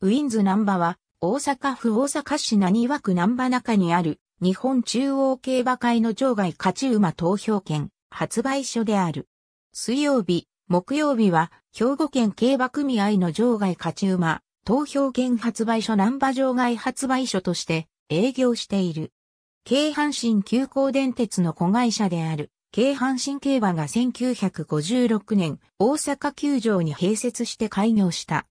ウィンズン波は、大阪府大阪市何和区ン波中にある、日本中央競馬会の場外勝ち馬投票券、発売所である。水曜日、木曜日は、兵庫県競馬組合の場外勝ち馬、投票券発売所ン波場外発売所として、営業している。京阪神急行電鉄の子会社である、京阪神競馬が1956年、大阪球場に併設して開業した。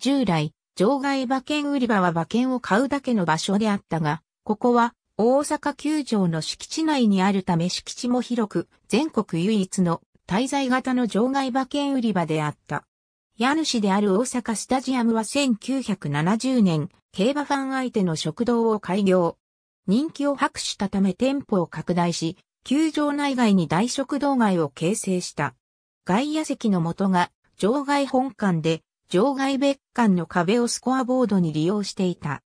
従来、場外馬券売り場は馬券を買うだけの場所であったが、ここは大阪球場の敷地内にあるため敷地も広く、全国唯一の滞在型の場外馬券売り場であった。家主である大阪スタジアムは1970年、競馬ファン相手の食堂を開業。人気を博したため店舗を拡大し、球場内外に大食堂街を形成した。外野席の元が場外本館で場外別館の壁をスコアボードに利用していた。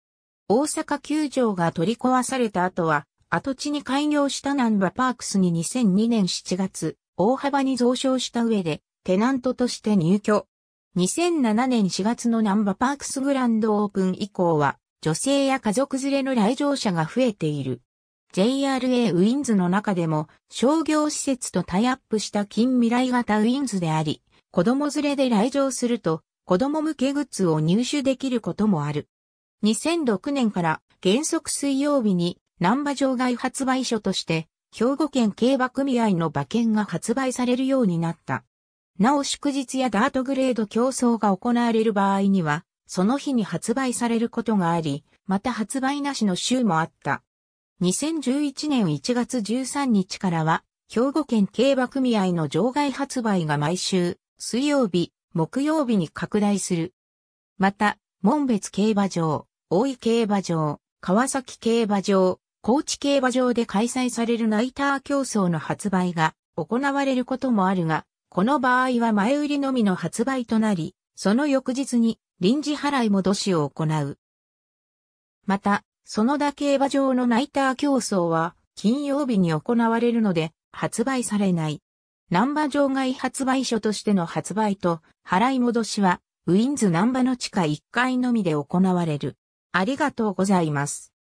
大阪球場が取り壊された後は、跡地に開業したナンバパークスに2002年7月、大幅に増床した上で、テナントとして入居。2007年4月のナンバパークスグランドオープン以降は、女性や家族連れの来場者が増えている。JRA ウィンズの中でも商業施設とタイアップした近未来型ウィンズであり、子供連れで来場すると子供向けグッズを入手できることもある。2006年から原則水曜日に南波場外発売所として兵庫県競馬組合の馬券が発売されるようになった。なお祝日やダートグレード競争が行われる場合には、その日に発売されることがあり、また発売なしの週もあった。2011年1月13日からは、兵庫県競馬組合の場外発売が毎週、水曜日、木曜日に拡大する。また、門別競馬場、大井競馬場、川崎競馬場、高知競馬場で開催されるナイター競争の発売が行われることもあるが、この場合は前売りのみの発売となり、その翌日に臨時払い戻しを行う。また、園田競馬場のナイター競争は金曜日に行われるので発売されない。ン波場外発売所としての発売と払い戻しはウィンズン波の地下1階のみで行われる。ありがとうございます。